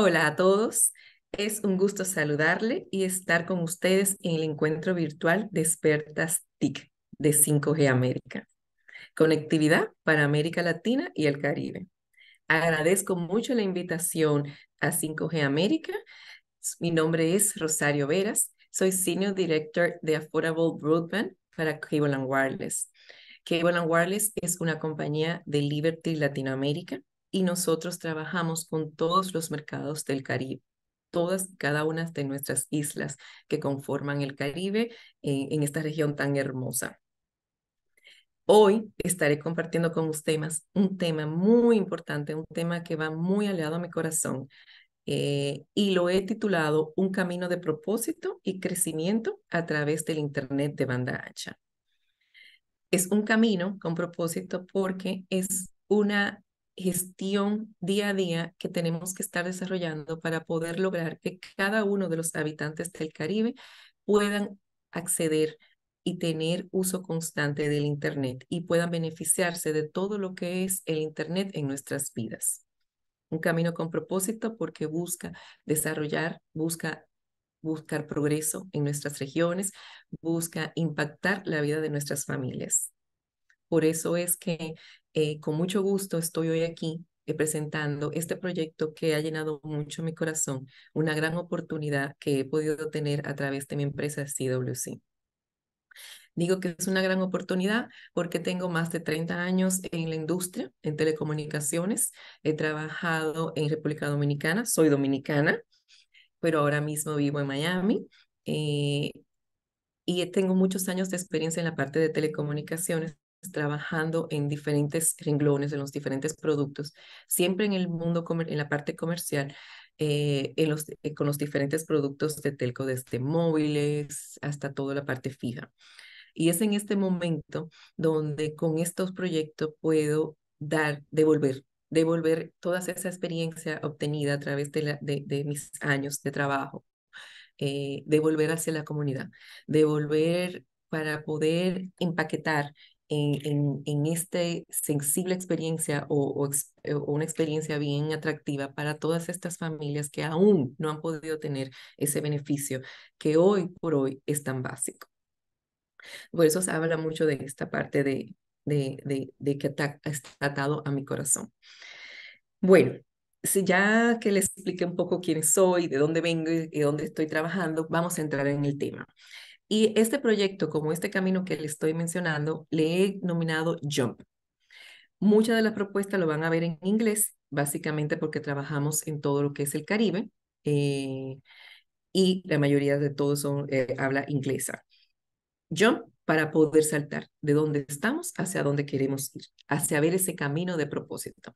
Hola a todos, es un gusto saludarle y estar con ustedes en el encuentro virtual de expertas TIC de 5G América. Conectividad para América Latina y el Caribe. Agradezco mucho la invitación a 5G América. Mi nombre es Rosario Veras, soy Senior Director de Affordable Broadband para Cable and Wireless. Cable and Wireless es una compañía de Liberty Latinoamérica y nosotros trabajamos con todos los mercados del Caribe todas cada una de nuestras islas que conforman el Caribe eh, en, esta región tan hermosa. Hoy estaré compartiendo con ustedes un tema muy importante, un tema que va muy aliado a mi corazón eh, y lo he titulado Un camino de propósito y crecimiento a través del Internet de banda ancha. Es un camino con propósito porque es una gestión día a día que tenemos que estar desarrollando para poder lograr que cada uno de los habitantes del Caribe puedan acceder y tener uso constante del Internet y puedan beneficiarse de todo lo que es el Internet en nuestras vidas. Un camino con propósito porque busca desarrollar, busca buscar progreso en nuestras regiones, busca impactar la vida de nuestras familias. Por eso es que eh, con mucho gusto estoy hoy aquí eh, presentando este proyecto que ha llenado mucho mi corazón, una gran oportunidad que he podido tener a través de mi empresa CWC. Digo que es una gran oportunidad porque tengo más de 30 años en la industria, en telecomunicaciones. He trabajado en República Dominicana, soy dominicana, pero ahora mismo vivo en Miami. Eh, y tengo muchos años de experiencia en la parte de telecomunicaciones, trabajando en diferentes renglones, en los diferentes productos, siempre en el mundo, en la parte comercial, eh, en los, eh, con los diferentes productos de telco, desde móviles hasta toda la parte fija. Y es en este momento donde con estos proyectos puedo dar, devolver, devolver toda esa experiencia obtenida a través de, de, mis años de trabajo, eh, devolver hacia la comunidad, devolver para poder empaquetar en, en, esta sensible experiencia eh, o, una experiencia bien atractiva para todas estas familias que aún no han podido tener ese beneficio que hoy por hoy es tan básico. Por eso se habla mucho de esta parte de, de, de, que está, atado a mi corazón. Bueno, si ya que les expliqué un poco quién soy, de dónde vengo y dónde estoy trabajando, vamos a entrar en el tema. Y este proyecto, como este camino que le estoy mencionando, le he nominado Jump. Muchas de las propuestas lo van a ver en inglés, básicamente porque trabajamos en todo lo que es el Caribe eh, y la mayoría de todos son eh, habla inglesa. Jump para poder saltar de donde estamos hacia donde queremos ir, hacia ver ese camino de propósito.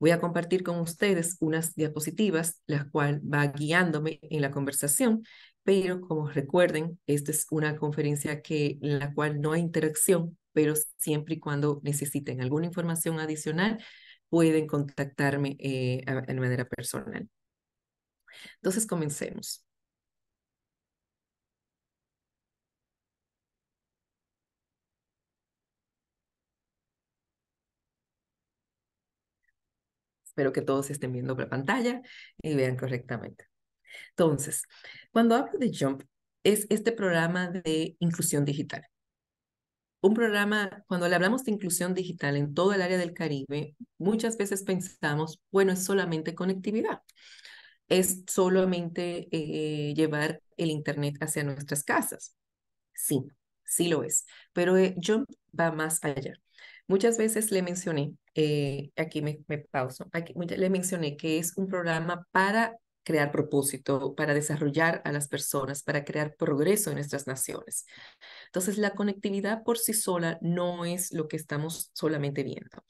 Voy a compartir con ustedes unas diapositivas, las cuales va guiándome en la conversación pero como recuerden, esta es una conferencia que, en la cual no hay interacción, pero siempre y cuando necesiten alguna información adicional, pueden contactarme eh, de manera personal. Entonces, comencemos. Espero que todos estén viendo la pantalla y vean correctamente. Entonces, cuando hablo de Jump, es este programa de inclusión digital. Un programa, cuando le hablamos de inclusión digital en todo el área del Caribe, muchas veces pensamos, bueno, es solamente conectividad, es solamente eh, llevar el Internet hacia nuestras casas. Sí, sí lo es, pero eh, Jump va más allá. Muchas veces le mencioné, eh, aquí me, pauso, aquí, le mencioné que es un programa para crear propósito, para desarrollar a las personas, para crear progreso en nuestras naciones. Entonces, la conectividad por sí sola no es lo que estamos solamente viendo.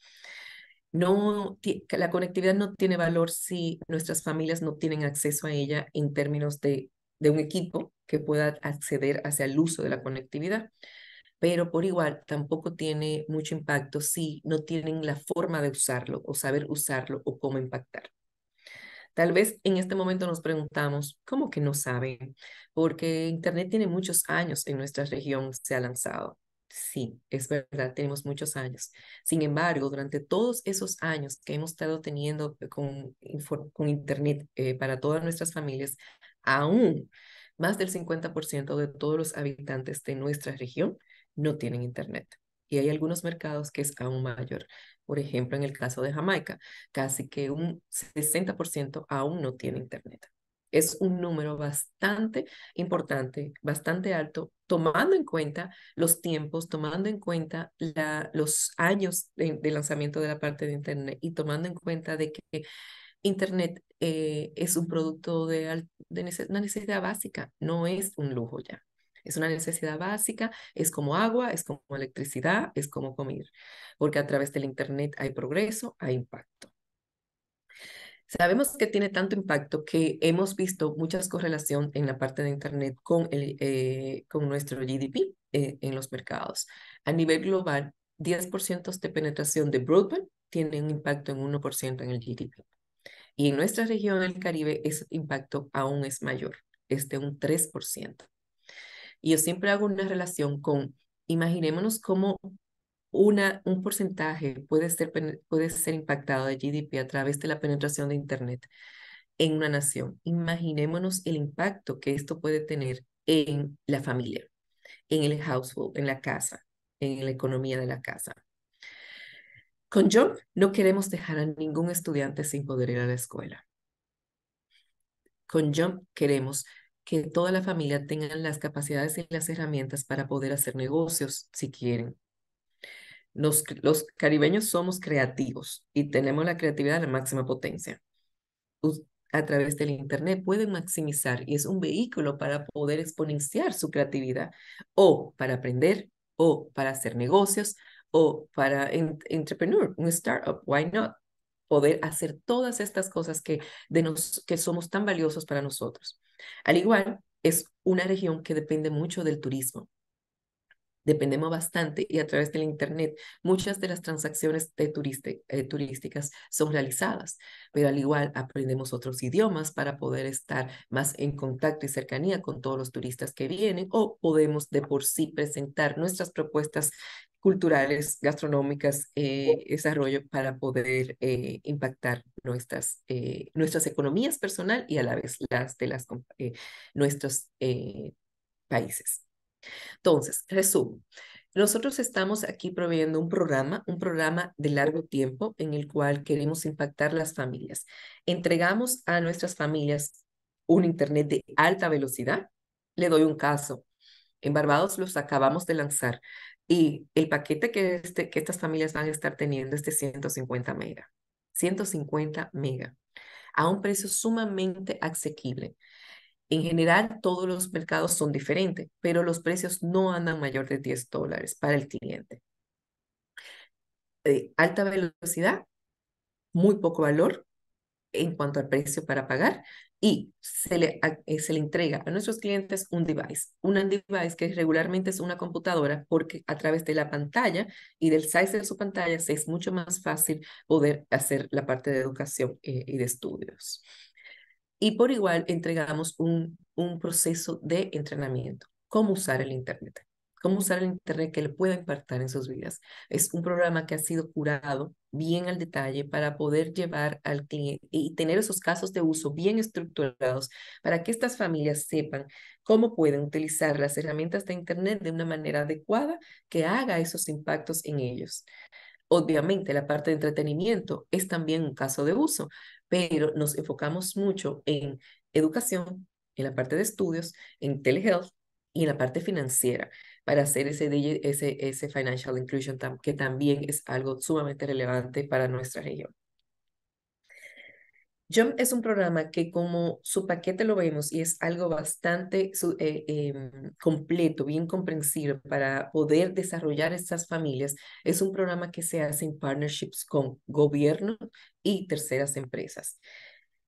No, la conectividad no tiene valor si nuestras familias no tienen acceso a ella en términos de, de un equipo que pueda acceder hacia el uso de la conectividad pero por igual tampoco tiene mucho impacto si no tienen la forma de usarlo o saber usarlo o cómo impactar. Tal vez en este momento nos preguntamos, ¿cómo que no saben? Porque Internet tiene muchos años en nuestra región, se ha lanzado. Sí, es verdad, tenemos muchos años. Sin embargo, durante todos esos años que hemos estado teniendo con, Internet eh, para todas nuestras familias, aún más del 50% de todos los habitantes de nuestra región no tienen Internet. Y hay algunos mercados que es aún mayor por ejemplo, en el caso de Jamaica, casi que un 60% aún no tiene internet. Es un número bastante importante, bastante alto, tomando en cuenta los tiempos, tomando en cuenta los años de, lanzamiento de la parte de Internet y tomando en cuenta de que Internet eh, es un producto de, una necesidad básica, no es un lujo ya. Es una necesidad básica, es como agua, es como electricidad, es como comer, porque a través del Internet hay progreso, hay impacto. Sabemos que tiene tanto impacto que hemos visto muchas correlación en la parte de Internet con, el, eh, con nuestro GDP eh, en los mercados. A nivel global, 10% de penetración de broadband tiene un impacto en 1% en el GDP. Y en nuestra región el Caribe, ese impacto aún es mayor, es de un 3%. Y yo siempre hago una relación con, imaginémonos cómo una, un porcentaje puede ser, puede ser impactado de GDP a través de la penetración de Internet en una nación. Imaginémonos el impacto que esto puede tener en la familia, en el household, en la casa, en la economía de la casa. Con Jump no queremos dejar a ningún estudiante sin poder ir a la escuela. Con Jump queremos que toda la familia tenga las capacidades y las herramientas para poder hacer negocios si quieren. Los, caribeños somos creativos y tenemos la creatividad a la máxima potencia. A través del Internet pueden maximizar y es un vehículo para poder exponenciar su creatividad o para aprender o para hacer negocios o para entrepreneur, un startup, why not? Poder hacer todas estas cosas que, de nos, que somos tan valiosos para nosotros. Al igual, es una región que depende mucho del turismo. Dependemos bastante y a través del Internet muchas de las transacciones de eh, turísticas son realizadas, pero al igual aprendemos otros idiomas para poder estar más en contacto y cercanía con todos los turistas que vienen o podemos de por sí presentar nuestras propuestas culturales, gastronómicas, eh, desarrollo para poder eh, impactar nuestras, eh, nuestras economías personal y a la vez las de las, nuestros países. Entonces, resumo. Nosotros estamos aquí proveyendo un programa, un programa de largo tiempo en el cual queremos impactar las familias. Entregamos a nuestras familias un Internet de alta velocidad. Le doy un caso en Barbados los acabamos de lanzar y el paquete este, que, estas familias van a estar teniendo es de 150 mega. 150 mega a un precio sumamente asequible. En general, todos los mercados son diferentes, pero los precios no andan mayor de 10 dólares para el cliente. Eh, alta velocidad, muy poco valor, en cuanto al precio para pagar y se le, eh, se le entrega a nuestros clientes un device, un device que regularmente es una computadora porque a través de la pantalla y del size de su pantalla es mucho más fácil poder hacer la parte de educación eh, y de estudios. Y por igual entregamos un, un proceso de entrenamiento, cómo usar el Internet cómo usar el Internet que le pueda impactar en sus vidas. Es un programa que ha sido curado bien al detalle para poder llevar al cliente y tener esos casos de uso bien estructurados para que estas familias sepan cómo pueden utilizar las herramientas de Internet de una manera adecuada que haga esos impactos en ellos. Obviamente, la parte de entretenimiento es también un caso de uso, pero nos enfocamos mucho en educación, en la parte de estudios, en telehealth, y la parte financiera para hacer ese, ese, ese financial inclusion que también es algo sumamente relevante para nuestra región. JUMP es un programa que como su paquete lo vemos y es algo bastante eh, em, completo, bien comprensible para poder desarrollar estas familias, es un programa que se hace en partnerships con gobierno y terceras empresas.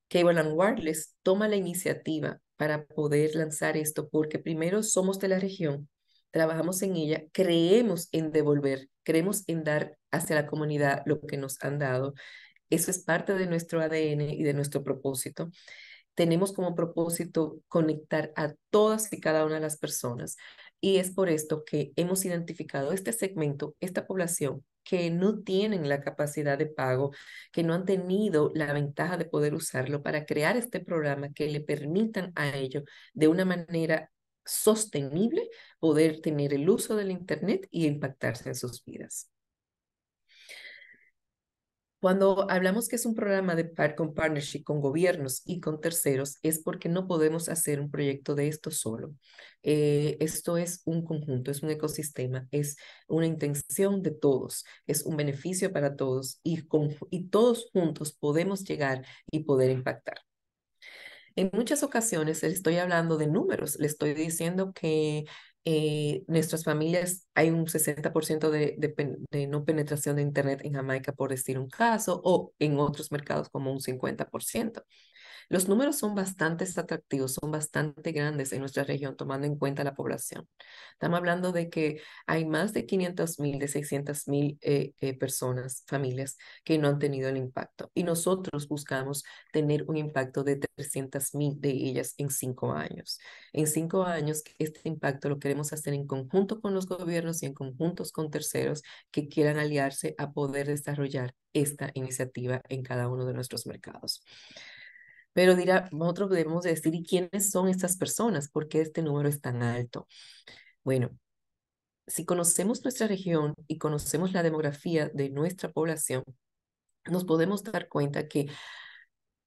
Cable and Wireless toma la iniciativa para poder lanzar esto, porque primero somos de la región, trabajamos en ella, creemos en devolver, creemos en dar hacia la comunidad lo que nos han dado. Eso es parte de nuestro ADN y de nuestro propósito. Tenemos como propósito conectar a todas y cada una de las personas. Y es por esto que hemos identificado este segmento, esta población que no tienen la capacidad de pago, que no han tenido la ventaja de poder usarlo para crear este programa que le permitan a ellos de una manera sostenible poder tener el uso del Internet y impactarse en sus vidas. Cuando hablamos que es un programa de par con partnership con gobiernos y con terceros, es porque no podemos hacer un proyecto de esto solo. Eh, esto es un conjunto, es un ecosistema, es una intención de todos, es un beneficio para todos y, y todos juntos podemos llegar y poder impactar. En muchas ocasiones le estoy hablando de números, le estoy diciendo que eh, nuestras familias, hay un 60% de, de, no penetración de Internet en Jamaica, por decir un caso, o en otros mercados como un 50%. Los números son bastante atractivos, son bastante grandes en nuestra región, tomando en cuenta la población. Estamos hablando de que hay más de 500 mil, de 600 mil eh, eh, personas, familias, que no han tenido el impacto. Y nosotros buscamos tener un impacto de 300 mil de ellas en cinco años. En cinco años, este impacto lo queremos hacer en conjunto con los gobiernos y en conjuntos con terceros que quieran aliarse a poder desarrollar esta iniciativa en cada uno de nuestros mercados. Pero dirá, nosotros debemos decir, ¿y quiénes son estas personas? ¿Por qué este número es tan alto? Bueno, si conocemos nuestra región y conocemos la demografía de nuestra población, nos podemos dar cuenta que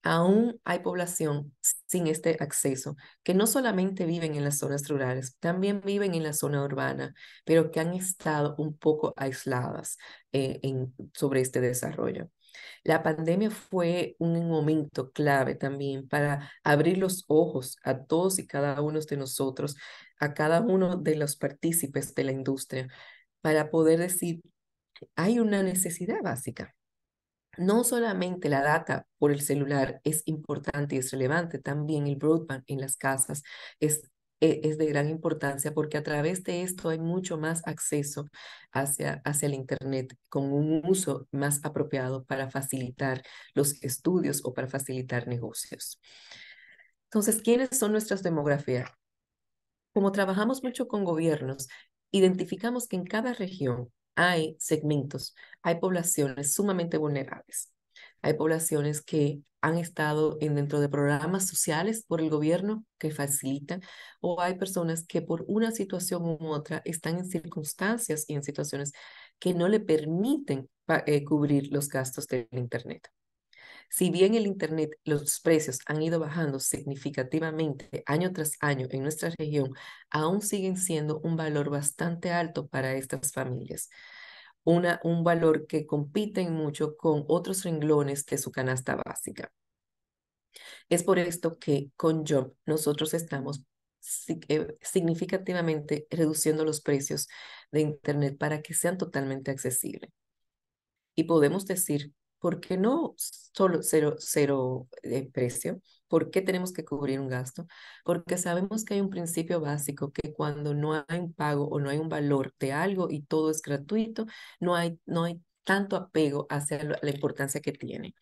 aún hay población sin este acceso, que no solamente viven en las zonas rurales, también viven en la zona urbana, pero que han estado un poco aisladas eh, en, sobre este desarrollo. La pandemia fue un momento clave también para abrir los ojos a todos y cada uno de nosotros, a cada uno de los partícipes de la industria, para poder decir, hay una necesidad básica. No solamente la data por el celular es importante y es relevante, también el broadband en las casas es e-, es de gran importancia porque a través de esto hay mucho más acceso hacia, hacia el Internet con un uso más apropiado para facilitar los estudios o para facilitar negocios. Entonces, ¿quiénes son nuestras demografías? Como trabajamos mucho con gobiernos, identificamos que en cada región hay segmentos, hay poblaciones sumamente vulnerables. Hay poblaciones que han estado dentro de programas sociales por el gobierno que facilitan, o hay personas que por una situación u otra están en circunstancias y en situaciones que no le permiten eh, cubrir los gastos del Internet. Si bien el Internet, los precios han ido bajando significativamente año tras año en nuestra región, aún siguen siendo un valor bastante alto para estas familias una, un valor que compiten mucho con otros renglones de su canasta básica. Es por esto que con Job nosotros estamos eh, significativamente reduciendo los precios de Internet para que sean totalmente accesibles. Y podemos decir ¿Por qué no solo cero, cero de eh, precio? ¿Por qué tenemos que cubrir un gasto? Porque sabemos que hay un principio básico que cuando no hay un pago o no hay un valor de algo y todo es gratuito, no hay, no hay tanto apego hacia la importancia que tiene.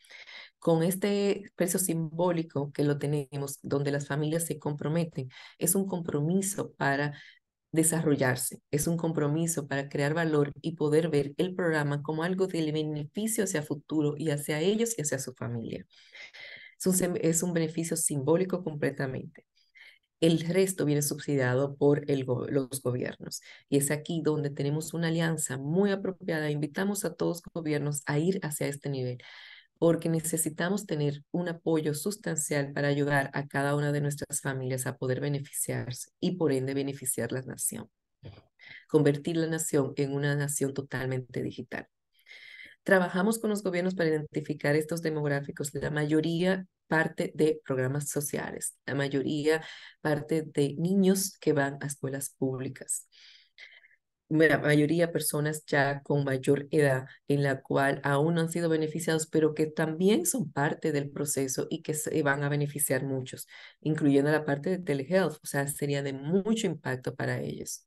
Con este precio simbólico que lo tenemos, donde las familias se comprometen, es un compromiso para desarrollarse. Es un compromiso para crear valor y poder ver el programa como algo de beneficio hacia futuro y hacia ellos y hacia su familia. Es un, beneficio simbólico completamente. El resto viene subsidiado por los gobiernos. Y es aquí donde tenemos una alianza muy apropiada. Invitamos a todos los gobiernos a ir hacia este nivel porque necesitamos tener un apoyo sustancial para ayudar a cada una de nuestras familias a poder beneficiarse y por ende beneficiar la nación. Convertir la nación en una nación totalmente digital. Trabajamos con los gobiernos para identificar estos demográficos. La mayoría parte de programas sociales, la mayoría parte de niños que van a escuelas públicas la mayoría personas ya con mayor edad, en la cual aún no han sido beneficiados, pero que también son parte del proceso y que se van a beneficiar muchos, incluyendo la parte de telehealth, o sea, sería de mucho impacto para ellos.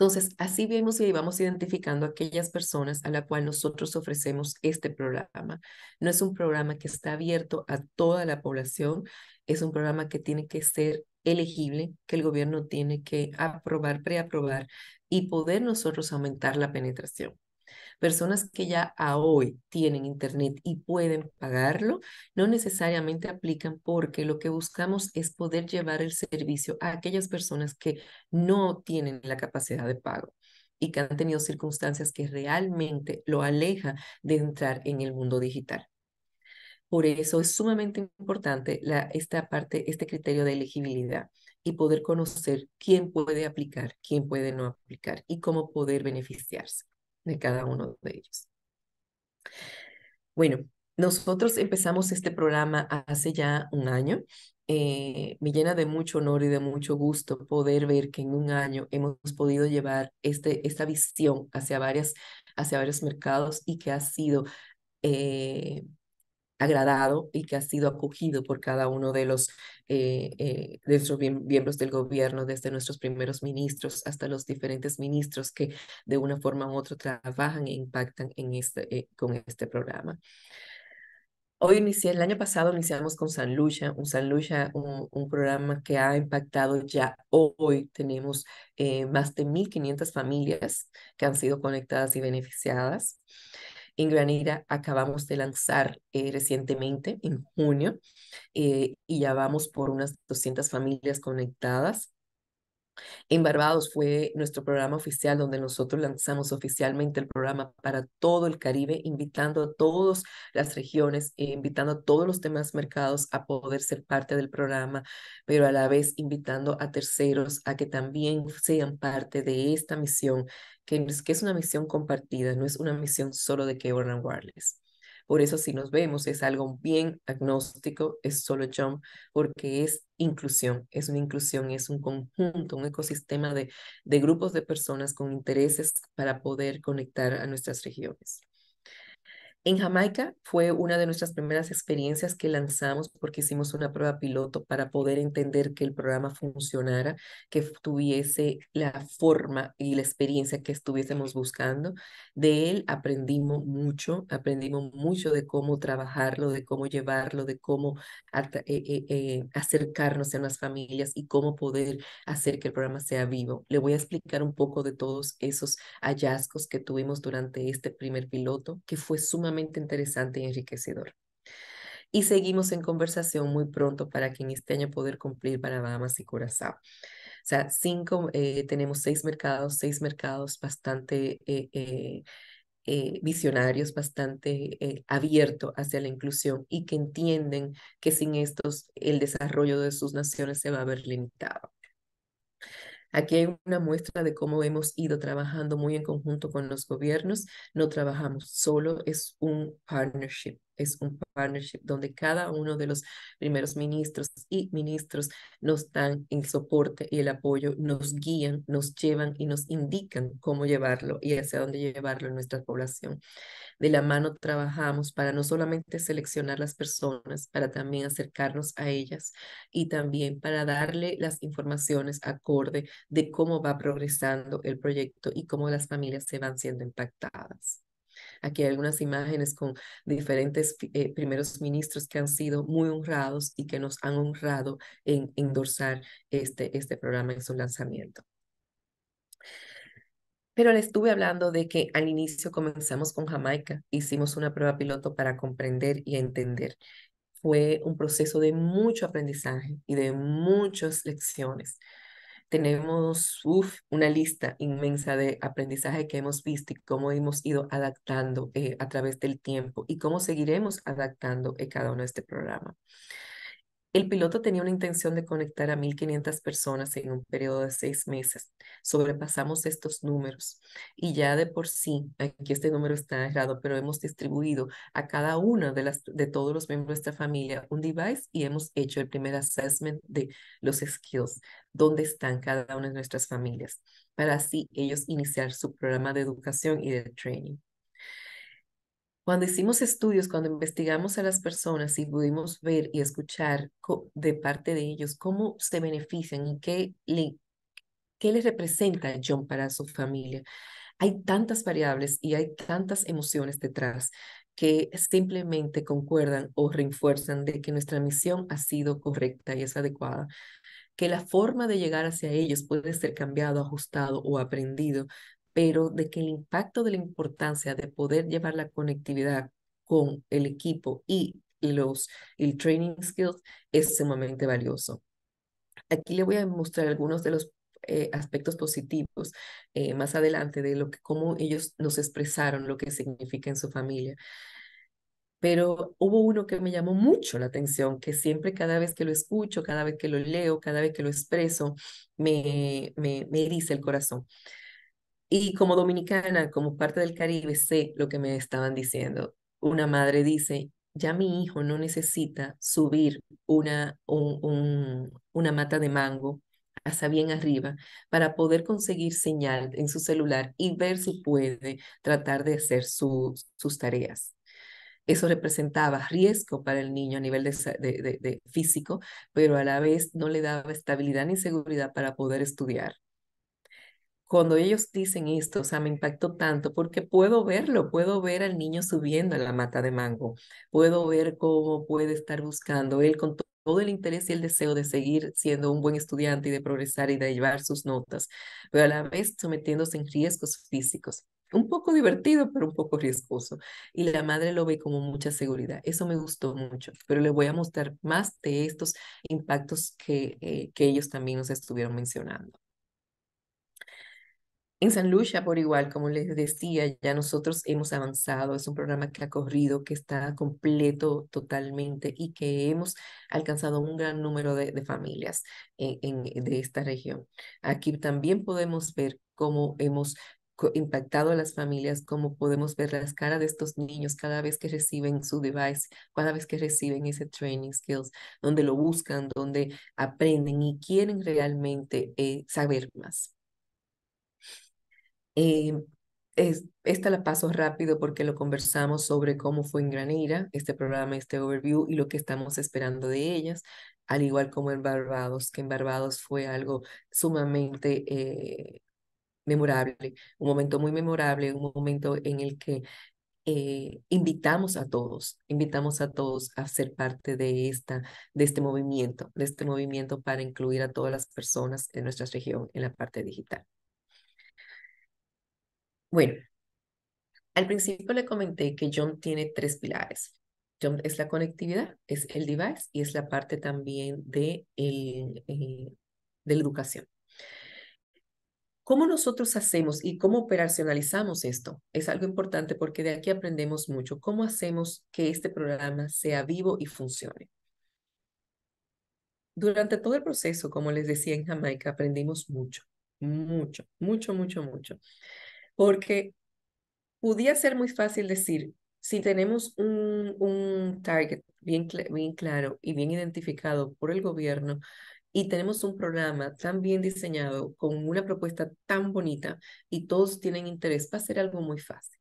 Entonces, así vemos y vamos identificando aquellas personas a las cuales nosotros ofrecemos este programa. No es un programa que está abierto a toda la población, es un programa que tiene que ser elegible, que el gobierno tiene que aprobar, preaprobar y poder nosotros aumentar la penetración. Personas que ya a hoy tienen internet y pueden pagarlo, no necesariamente aplican porque lo que buscamos es poder llevar el servicio a aquellas personas que no tienen la capacidad de pago y que han tenido circunstancias que realmente lo aleja de entrar en el mundo digital. Por eso es sumamente importante esta parte, este criterio de elegibilidad y poder conocer quién puede aplicar, quién puede no aplicar y cómo poder beneficiarse de cada uno de ellos. Bueno, nosotros empezamos este programa hace ya un año. Eh, me llena de mucho honor y de mucho gusto poder ver que en un año hemos podido llevar este, esta visión hacia, varias, hacia varios mercados y que ha sido eh, agradado y que ha sido acogido por cada uno de los eh, eh, de nuestros miembros del gobierno, desde nuestros primeros ministros hasta los diferentes ministros que de una forma u otra trabajan e impactan en este, eh, con este programa. Hoy inicié, el año pasado iniciamos con San Lucha, un San un, un programa que ha impactado ya hoy. Tenemos más de 1.500 familias que han sido conectadas y beneficiadas en Granira acabamos de lanzar eh, recientemente, en junio, eh, y ya vamos por unas 200 familias conectadas. En Barbados fue nuestro programa oficial donde nosotros lanzamos oficialmente el programa para todo el Caribe, invitando a todas las regiones, eh, invitando a todos los demás mercados a poder ser parte del programa, pero a la vez invitando a terceros a que también sean parte de esta misión, que es, una misión compartida, no es una misión solo de que and Wireless. Por eso si nos vemos es algo bien agnóstico, es solo jump, porque es inclusión, es una inclusión, es un conjunto, un ecosistema de, de grupos de personas con intereses para poder conectar a nuestras regiones. En Jamaica fue una de nuestras primeras experiencias que lanzamos porque hicimos una prueba piloto para poder entender que el programa funcionara, que tuviese la forma y la experiencia que estuviésemos buscando. De él aprendimos mucho, aprendimos mucho de cómo trabajarlo, de cómo llevarlo, de cómo eh, eh, eh, acercarnos a las familias y cómo poder hacer que el programa sea vivo. Le voy a explicar un poco de todos esos hallazgos que tuvimos durante este primer piloto, que fue sumamente interesante y enriquecedor. Y seguimos en conversación muy pronto para que en este año poder cumplir para Bahamas y Curazao. O sea, cinco, eh, tenemos seis mercados, seis mercados bastante eh, eh, visionarios, bastante abiertos hacia la inclusión y que entienden que sin estos el desarrollo de sus naciones se va a ver limitado. Aquí hay una muestra de cómo hemos ido trabajando muy en conjunto con los gobiernos. No trabajamos solo, es un partnership es un partnership donde cada uno de los primeros ministros y ministros nos dan el soporte y el apoyo, nos guían, nos llevan y nos indican cómo llevarlo y hacia dónde llevarlo en nuestra población. De la mano trabajamos para no solamente seleccionar las personas, para también acercarnos a ellas y también para darle las informaciones acorde de cómo va progresando el proyecto y cómo las familias se van siendo impactadas. Aquí hay algunas imágenes con diferentes eh, primeros ministros que han sido muy honrados y que nos han honrado en endorsar este, este programa en su lanzamiento. Pero le estuve hablando de que al inicio comenzamos con Jamaica, hicimos una prueba piloto para comprender y entender. Fue un proceso de mucho aprendizaje y de muchas lecciones tenemos una lista inmensa de aprendizaje que hemos visto y cómo hemos ido adaptando eh, a través del tiempo y cómo seguiremos adaptando eh, cada uno de este programa. El piloto tenía una intención de conectar a 1.500 personas en un periodo de seis meses. Sobrepasamos estos números y ya de por sí, aquí este número está errado, pero hemos distribuido a cada una de, las, de todos los miembros de esta familia un device y hemos hecho el primer assessment de los skills, dónde están cada una de nuestras familias, para así ellos iniciar su programa de educación y de training. Cuando hicimos estudios, cuando investigamos a las personas y pudimos ver y escuchar de parte de ellos cómo se benefician y qué les representa John para su familia, hay tantas variables y hay tantas emociones detrás que simplemente concuerdan o refuerzan de que nuestra misión ha sido correcta y es adecuada, que la forma de llegar hacia ellos puede ser cambiado, ajustado o aprendido pero de que el impacto de la importancia de poder llevar la conectividad con el equipo y, los el training skills es sumamente valioso. Aquí le voy a mostrar algunos de los eh, aspectos positivos eh, más adelante de lo que cómo ellos nos expresaron lo que significa en su familia. Pero hubo uno que me llamó mucho la atención, que siempre cada vez que lo escucho, cada vez que lo leo, cada vez que lo expreso, me, me, me el corazón. Y como dominicana, como parte del Caribe, sé lo que me estaban diciendo. Una madre dice, ya mi hijo no necesita subir una, un, una mata de mango hasta bien arriba para poder conseguir señal en su celular y ver si puede tratar de hacer sus tareas. Eso representaba riesgo para el niño a nivel de físico, pero a la vez no le daba estabilidad ni seguridad para poder estudiar cuando ellos dicen esto, o sea, me impactó tanto porque puedo verlo, puedo ver al niño subiendo a la mata de mango, puedo ver cómo puede estar buscando él con todo el interés y el deseo de seguir siendo un buen estudiante y de progresar y de llevar sus notas, pero a la vez sometiéndose en riesgos físicos. Un poco divertido, pero un poco riesgoso. Y la madre lo ve como mucha seguridad. Eso me gustó mucho, pero le voy a mostrar más de estos impactos que, eh, que ellos también nos estuvieron mencionando. En San Lucia, por igual, como les decía, ya nosotros hemos avanzado, es un programa que ha corrido, que está completo totalmente y que hemos alcanzado un gran número de, familias de esta región. Aquí también podemos ver cómo hemos impactado a las familias, cómo podemos ver las caras de estos niños cada vez que reciben su device, cada vez que reciben ese training skills, donde lo buscan, donde aprenden y quieren realmente eh, saber más esta la paso rápido porque lo conversamos sobre cómo fue en Granira, este programa, este overview y lo que estamos esperando de ellas, al igual como en Barbados, que en Barbados fue algo sumamente eh, memorable, un momento muy memorable, un momento en el que eh, invitamos a todos, invitamos a todos a ser parte de, esta, de este movimiento, de este movimiento para incluir a todas las personas en nuestra región en la parte digital. Bueno, al principio le comenté que John tiene tres pilares. John es la conectividad, es el device y es la parte también de, eh, de la educación. ¿Cómo nosotros hacemos y cómo operacionalizamos esto? Es algo importante porque de aquí aprendemos mucho. ¿Cómo hacemos que este programa sea vivo y funcione? Durante todo el proceso, como les decía en Jamaica, aprendimos mucho, mucho, mucho, mucho, mucho porque podía ser muy fácil decir, si tenemos un, target bien, bien claro y bien identificado por el gobierno y tenemos un programa tan bien diseñado, con una propuesta tan bonita y todos tienen interés, va a ser algo muy fácil.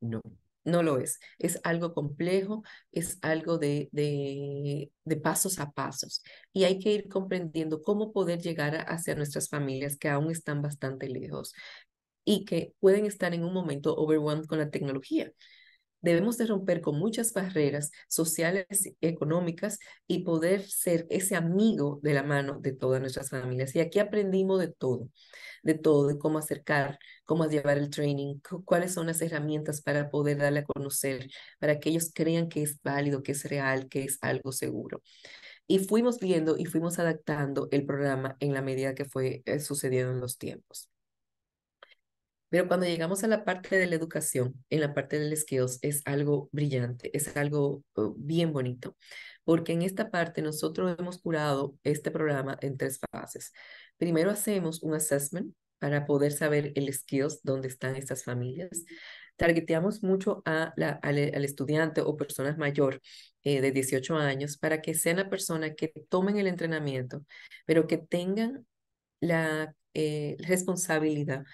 No, no lo es. Es algo complejo, es algo de, pasos a pasos. Y hay que ir comprendiendo cómo poder llegar hacia nuestras familias que aún están bastante lejos y que pueden estar en un momento overwhelmed con la tecnología. Debemos de romper con muchas barreras sociales, económicas y poder ser ese amigo de la mano de todas nuestras familias. Y aquí aprendimos de todo, de todo, de cómo acercar, cómo llevar el training, cuáles son las herramientas para poder darle a conocer, para que ellos crean que es válido, que es real, que es algo seguro. Y fuimos viendo y fuimos adaptando el programa en la medida que fue eh, sucediendo en los tiempos. Pero cuando llegamos a la parte de la educación, en la parte del skills, es algo brillante, es algo uh, bien bonito, porque en esta parte nosotros hemos curado este programa en tres fases. Primero hacemos un assessment para poder saber el skills donde están estas familias. Targeteamos mucho a la, al, estudiante o personas mayor eh, de 18 años para que sean la persona que tomen el entrenamiento, pero que tengan la eh, responsabilidad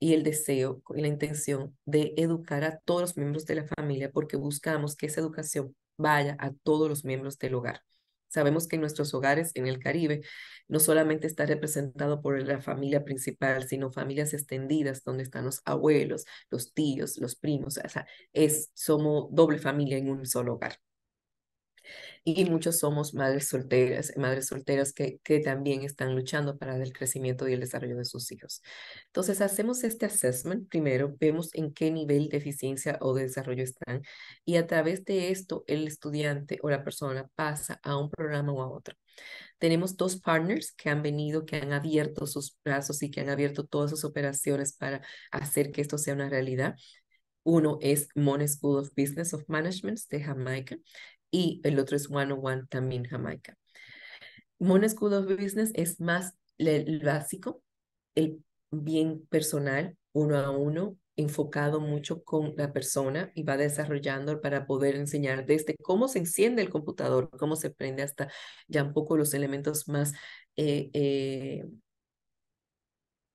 y el deseo y la intención de educar a todos los miembros de la familia porque buscamos que esa educación vaya a todos los miembros del hogar. Sabemos que en nuestros hogares en el Caribe no solamente está representado por la familia principal, sino familias extendidas donde están los abuelos, los tíos, los primos, o sea, es, somos doble familia en un solo hogar. Y muchos somos madres solteras, madres solteras que, que también están luchando para el crecimiento y el desarrollo de sus hijos. Entonces, hacemos este assessment primero, vemos en qué nivel de eficiencia o de desarrollo están y a través de esto el estudiante o la persona pasa a un programa o a otro. Tenemos dos partners que han venido, que han abierto sus brazos y que han abierto todas sus operaciones para hacer que esto sea una realidad. Uno es Mon School of Business of Management de Jamaica y el otro es One, también Jamaica. Mona School of Business es más el básico, el bien personal, uno a uno, enfocado mucho con la persona y va desarrollando para poder enseñar desde cómo se enciende el computador, cómo se prende hasta ya un poco los elementos más, eh, eh,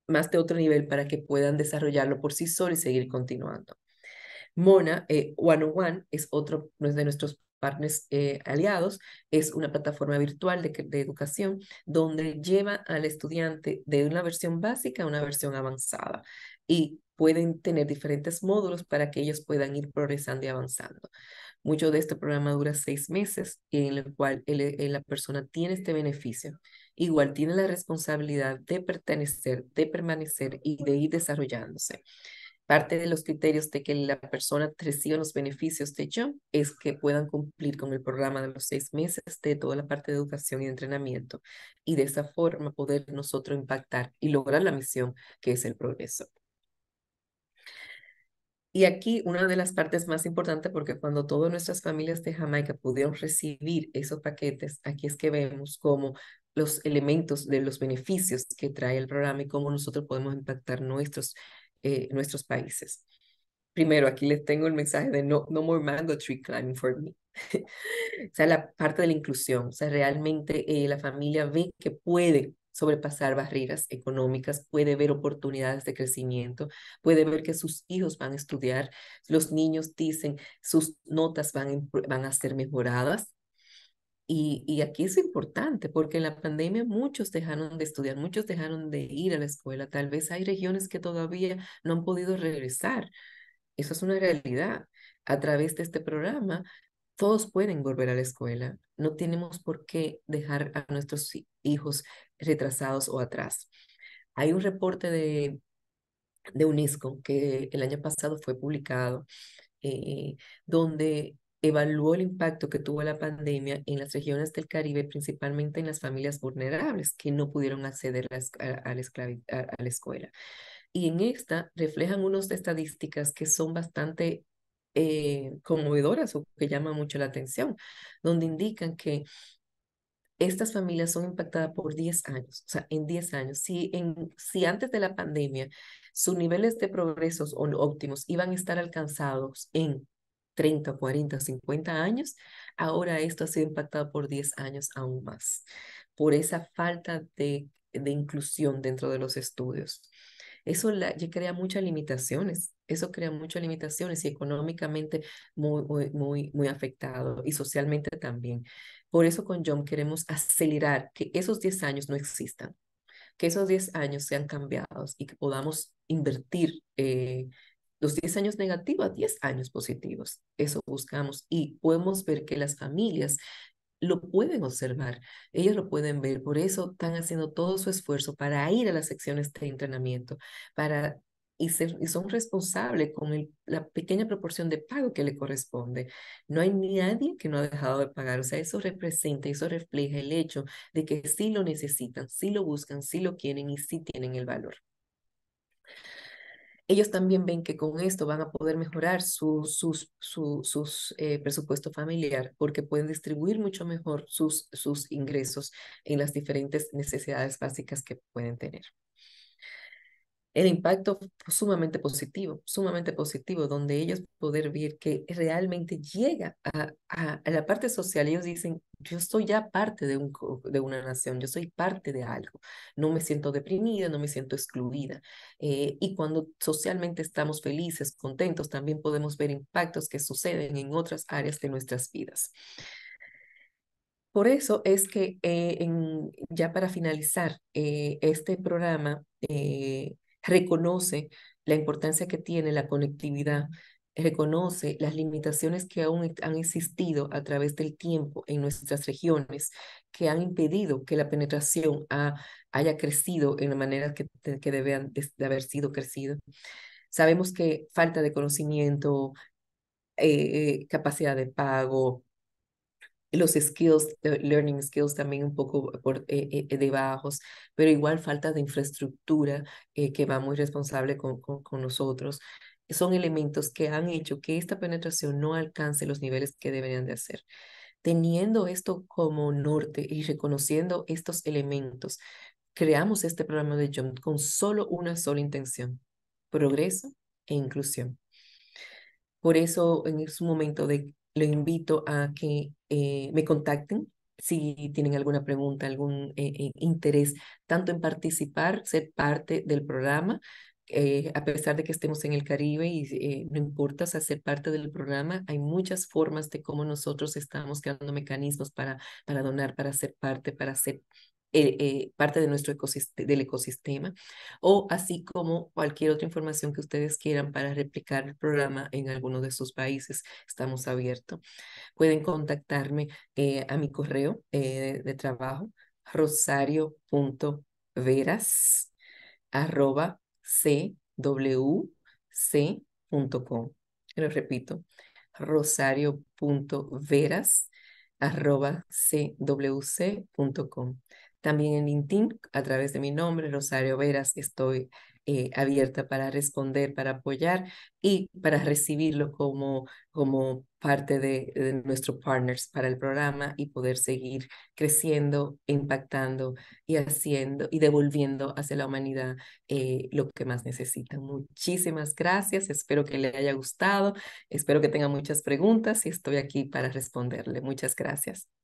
más de otro nivel para que puedan desarrollarlo por sí solos y seguir continuando. Mona, eh, One One, es otro de nuestros partners eh, aliados, es una plataforma virtual de, educación donde lleva al estudiante de una versión básica a una versión avanzada y pueden tener diferentes módulos para que ellos puedan ir progresando y avanzando. Mucho de este programa dura seis meses en el cual eh, la persona tiene este beneficio. Igual tiene la responsabilidad de pertenecer, de permanecer y de ir desarrollándose. Parte de los criterios de que la persona reciba los beneficios de Jump es que puedan cumplir con el programa de los seis meses de toda la parte de educación y entrenamiento y de esa forma poder nosotros impactar y lograr la misión que es el progreso. Y aquí una de las partes más importantes, porque cuando todas nuestras familias de Jamaica pudieron recibir esos paquetes, aquí es que vemos cómo los elementos de los beneficios que trae el programa y cómo nosotros podemos impactar nuestros eh, nuestros países. Primero, aquí les tengo el mensaje de no, no more mango tree climbing for me. o sea, la parte de la inclusión. O sea, realmente eh, la familia ve que puede sobrepasar barreras económicas, puede ver oportunidades de crecimiento, puede ver que sus hijos van a estudiar, los niños dicen sus notas van, van a ser mejoradas, y, aquí es importante porque en la pandemia muchos dejaron de estudiar, muchos dejaron de ir a la escuela. Tal vez hay regiones que todavía no han podido regresar. Eso es una realidad. A través de este programa, todos pueden volver a la escuela. No tenemos por qué dejar a nuestros hijos retrasados o atrás. Hay un reporte de, de UNESCO que el año pasado fue publicado, eh, donde evaluó el impacto que tuvo la pandemia en las regiones del Caribe, principalmente en las familias vulnerables que no pudieron acceder a, la escuela. Y en esta reflejan unas estadísticas que son bastante eh, conmovedoras o que llaman mucho la atención, donde indican que estas familias son impactadas por 10 años, o sea, en 10 años. Si, en, si antes de la pandemia sus niveles de progresos óptimos iban a estar alcanzados en 30, 40, 50 años, ahora esto ha sido impactado por 10 años aún más, por esa falta de, inclusión dentro de los estudios. Eso ya crea muchas limitaciones, eso crea muchas limitaciones y económicamente muy, muy, muy, afectado y socialmente también. Por eso con John queremos acelerar que esos 10 años no existan, que esos 10 años sean cambiados y que podamos invertir eh, los 10 años negativos, a 10 años positivos. Eso buscamos y podemos ver que las familias lo pueden observar, ellas lo pueden ver, por eso están haciendo todo su esfuerzo para ir a las secciones de entrenamiento, para y, son responsables con la pequeña proporción de pago que le corresponde. No hay nadie que no ha dejado de pagar, o sea, eso representa, eso refleja el hecho de que sí lo necesitan, sí lo buscan, sí lo quieren y sí tienen el valor ellos también ven que con esto van a poder mejorar su, sus, sus eh, presupuesto familiar porque pueden distribuir mucho mejor sus, sus ingresos en las diferentes necesidades básicas que pueden tener el impacto sumamente positivo, sumamente positivo, donde ellos poder ver que realmente llega a, a, la parte social. Ellos dicen, yo soy ya parte de, un, de una nación, yo soy parte de algo, no me siento deprimida, no me siento excluida. Eh, y cuando socialmente estamos felices, contentos, también podemos ver impactos que suceden en otras áreas de nuestras vidas. Por eso es que eh, en, ya para finalizar eh, este programa, reconoce la importancia que tiene la conectividad, reconoce las limitaciones que aún han existido a través del tiempo en nuestras regiones, que han impedido que la penetración haya crecido en la manera que, que debe de haber sido crecido. Sabemos que falta de conocimiento, eh, eh, capacidad de pago, los skills, eh, learning skills también un poco eh, eh, de bajos, pero igual falta de infraestructura que va muy responsable con, con, nosotros. Son elementos que han hecho que esta penetración no alcance los niveles que deberían de hacer teniendo esto como norte y reconociendo estos elementos, creamos este programa de JUMP con solo una sola intención, progreso e inclusión. Por eso en su momento de lo invito a que eh, me contacten si tienen alguna pregunta, algún eh, eh, interés, tanto en participar, ser parte del programa, a pesar de que estemos en el Caribe y no importa, hacer ser parte del programa, hay muchas formas de cómo nosotros estamos creando mecanismos para, para donar, para ser parte, para ser eh, eh, parte de nuestro ecosistema, del ecosistema, o así como cualquier otra información que ustedes quieran para replicar el programa en alguno de sus países. Estamos abiertos. Pueden contactarme eh, a mi correo de, trabajo, rosario.veras arroba cwc.com. Lo repito, rosario.veras arroba cwc.com. También en LinkedIn, a través de mi nombre, Rosario Veras, estoy eh, abierta para responder, para apoyar y para recibirlo como, como parte de, nuestro nuestros partners para el programa y poder seguir creciendo, impactando y haciendo y devolviendo hacia la humanidad eh, lo que más necesita. Muchísimas gracias, espero que le haya gustado, espero que tenga muchas preguntas y estoy aquí para responderle. Muchas gracias.